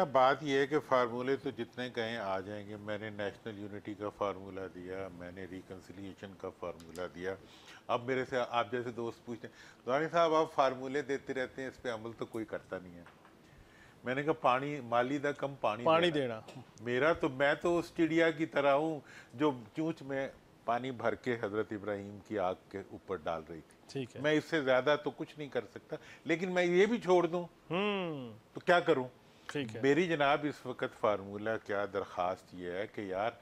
अच्छा, बात यह है कि फार्मूले तो जितने कहें आ जाएंगे मैंने नेशनल यूनिटी का फार्मूला दिया मैंने रिकनसिलेशन का फार्मूला दिया अब मेरे से आप जैसे दोस्त पूछते हैं साहब आप फार्मूले देते रहते हैं इस पर अमल तो कोई करता नहीं है मैंने कहा पानी माली दा कम पानी पानी देना, देना। मेरा तो मैं तो उस चिड़िया की तरह हूँ जो चूँच में पानी भर के हज़रत इब्राहिम की आग के ऊपर डाल रही थी ठीक है मैं इससे ज़्यादा तो कुछ नहीं कर सकता लेकिन मैं ये भी छोड़ दूँ हम्म। तो क्या करूँ ठीक है मेरी जनाब इस वक्त फार्मूला क्या दरख्वास्त ये है कि यार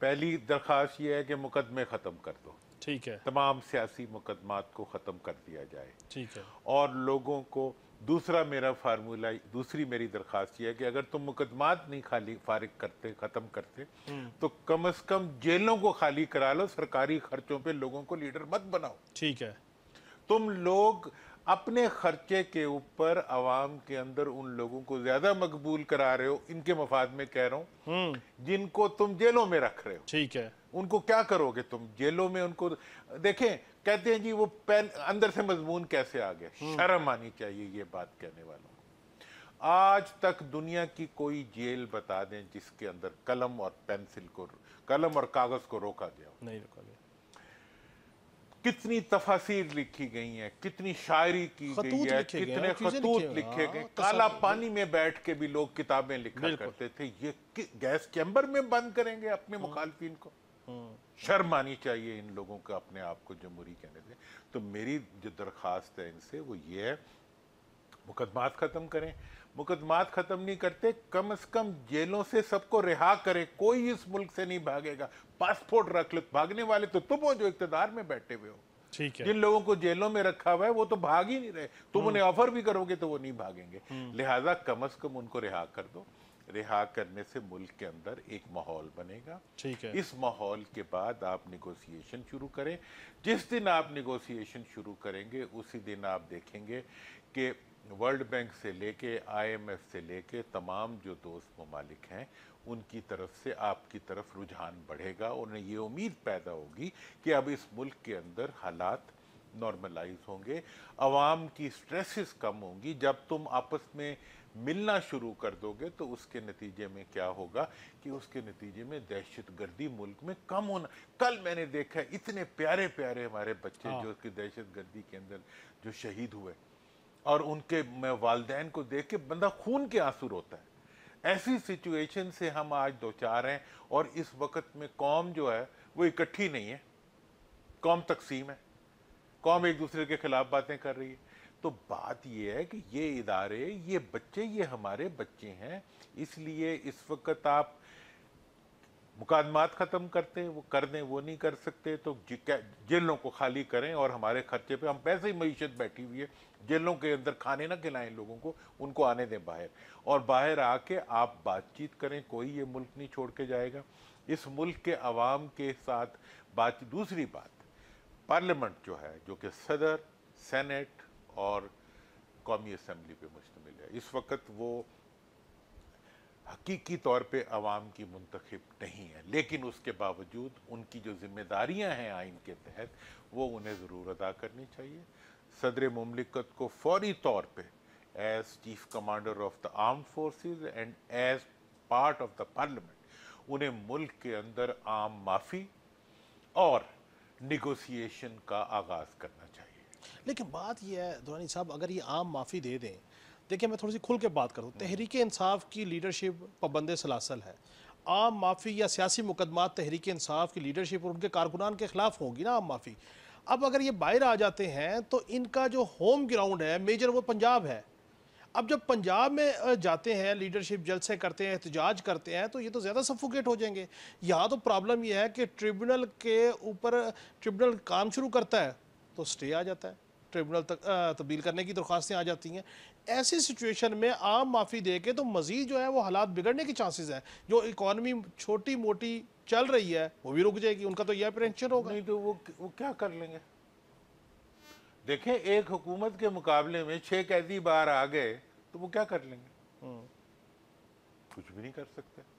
पहली दरख्वास्त ये है कि मुकदमे ख़त्म कर दो ठीक है तमाम सियासी मुकदमात को ख़त्म कर दिया जाए ठीक है और लोगों को दूसरा मेरा फार्मूला दूसरी मेरी दरख्वास्त यह है कि अगर तुम मुकदमात नहीं खाली फारिग करते ख़त्म करते हम्म। तो कम अज़ कम जेलों को खाली करा लो सरकारी खर्चों पर लोगों को लीडर मत बनाओ ठीक है तुम लोग अपने खर्चे के ऊपर आवाम के अंदर उन लोगों को ज्यादा मकबूल करा रहे हो इनके मफाद में कह रहा हूँ हम्म। जिनको तुम जेलों में रख रहे हो ठीक है उनको क्या करोगे तुम जेलों में उनको देखें कहते हैं जी वो पेन अंदर से मजमून कैसे आ गया हम्म। शर्म आनी चाहिए ये बात कहने वालों आज तक दुनिया की कोई जेल बता दें जिसके अंदर कलम और पेंसिल को कलम और कागज को रोका गया नहीं रोका गया कितनी तफासिर लिखी गई हैं कितनी शायरी की गई है कितने खतूत लिखे गए हाँ, काला पानी में बैठ के भी लोग किताबें लिखा करते थे ये गैस चैम्बर में बंद करेंगे अपने हम्म। मुखालफिन को हम्म। शर्म आनी चाहिए इन लोगों का अपने आप को जमहूरी कहने से तो मेरी जो दरख्वास्त है इनसे वो ये है मुकदमात ख़त्म करें मुकदमात ख़त्म नहीं करते कम से कम जेलों से सबको रिहा करें कोई इस मुल्क से नहीं भागेगा पासपोर्ट रख लो भागने वाले तो तुम हो जो इकतदार में बैठे हुए हो ठीक है जिन लोगों को जेलों में रखा हुआ है वो तो भाग ही नहीं रहे तुम हम्म। उन्हें ऑफर भी करोगे तो वो नहीं भागेंगे हम्म। लिहाजा कम अज कम उनको रिहा कर दो रिहा करने से मुल्क के अंदर एक माहौल बनेगा ठीक है इस माहौल के बाद आप निगोसिएशन शुरू करें जिस दिन आप निगोसिएशन शुरू करेंगे उसी दिन आप देखेंगे कि वर्ल्ड बैंक से लेके आईएमएफ से लेके तमाम जो दोस्त ममालिक हैं उनकी तरफ से आपकी तरफ रुझान बढ़ेगा उन्हें ये उम्मीद पैदा होगी कि अब इस मुल्क के अंदर हालात नॉर्मलाइज होंगे आवाम की स्ट्रेसेस कम होंगी जब तुम आपस में मिलना शुरू कर दोगे तो उसके नतीजे में क्या होगा कि उसके नतीजे में दहशत गर्दी मुल्क में कम होना कल मैंने देखा इतने प्यारे प्यारे हमारे बच्चे हाँ। जो कि दहशत गर्दी के अंदर जो शहीद हुए और उनके वालदेन को देख के बंदा खून के आंसू रोता है ऐसी सिचुएशन से हम आज दो चार हैं और इस वक्त में कौम जो है वो इकट्ठी नहीं है कौम तकसीम है कौम एक दूसरे के ख़िलाफ़ बातें कर रही है तो बात यह है कि ये इदारे ये बच्चे ये हमारे बच्चे हैं इसलिए इस वक्त आप मुकदमात ख़त्म करते हैं वो कर दें वो नहीं कर सकते तो जेलों को खाली करें और हमारे खर्चे पे हम पैसे ही मीशत बैठी हुई है जेलों के अंदर खाने ना खिलाएं लोगों को उनको आने दें बाहर और बाहर आके आप बातचीत करें कोई ये मुल्क नहीं छोड़ के जाएगा इस मुल्क के आवाम के साथ बात दूसरी बात पार्लियामेंट जो है जो कि सदर सेनेट और कौमी असम्बली पर मुश्तमिल है इस वक्त वो हकीकी तौर पे आवाम की मुंतखब नहीं है लेकिन उसके बावजूद उनकी जो जिम्मेदारियां हैं आइन के तहत वो उन्हें ज़रूर अदा करनी चाहिए सदर ममलिकत को फौरी तौर पर as chief commander of the arm forces and as part of the parliament उन्हें मुल्क के अंदर आम माफ़ी और निगोसिएशन का आगाज़ करना चाहिए लेकिन बात यह है दुरानी साहब अगर ये आम माफ़ी दे दें देखिए मैं थोड़ी सी खुल के बात करूँ हम्म। तहरीक इंसाफ की लीडरशिप पबंद सलासल है आम माफ़ी या सियासी मुकदमा तहरीक इंसाफ की लीडरशिप और उनके कारकुनान के ख़िलाफ़ होगी ना आम माफ़ी अब अगर ये बाहर आ जाते हैं तो इनका जो होम ग्राउंड है मेजर वो पंजाब है अब जब पंजाब में जाते हैं लीडरशिप जलसे करते हैं एहतजाज करते हैं तो ये तो ज़्यादा सफोकेट हो जाएंगे यहाँ तो प्रॉब्लम यह है कि ट्रिब्यूनल के ऊपर ट्रिब्यूनल काम शुरू करता है तो स्टे आ जाता है ट्रिब्यूनल तक तब्दील करने की दरख्वास्तें आ जाती हैं ऐसी सिचुएशन में आम माफ़ी दे के तो मज़ीद जो है वो हालात बिगड़ने के चांसेस हैं जो इकॉनमी छोटी मोटी चल रही है वो भी रुक जाएगी उनका तो यह प्रेंशन होगा नहीं तो वो वो क्या कर लेंगे देखें एक हुकूमत के मुकाबले में छः कैदी बार आ गए तो वो क्या कर लेंगे हम्म। कुछ भी नहीं कर सकते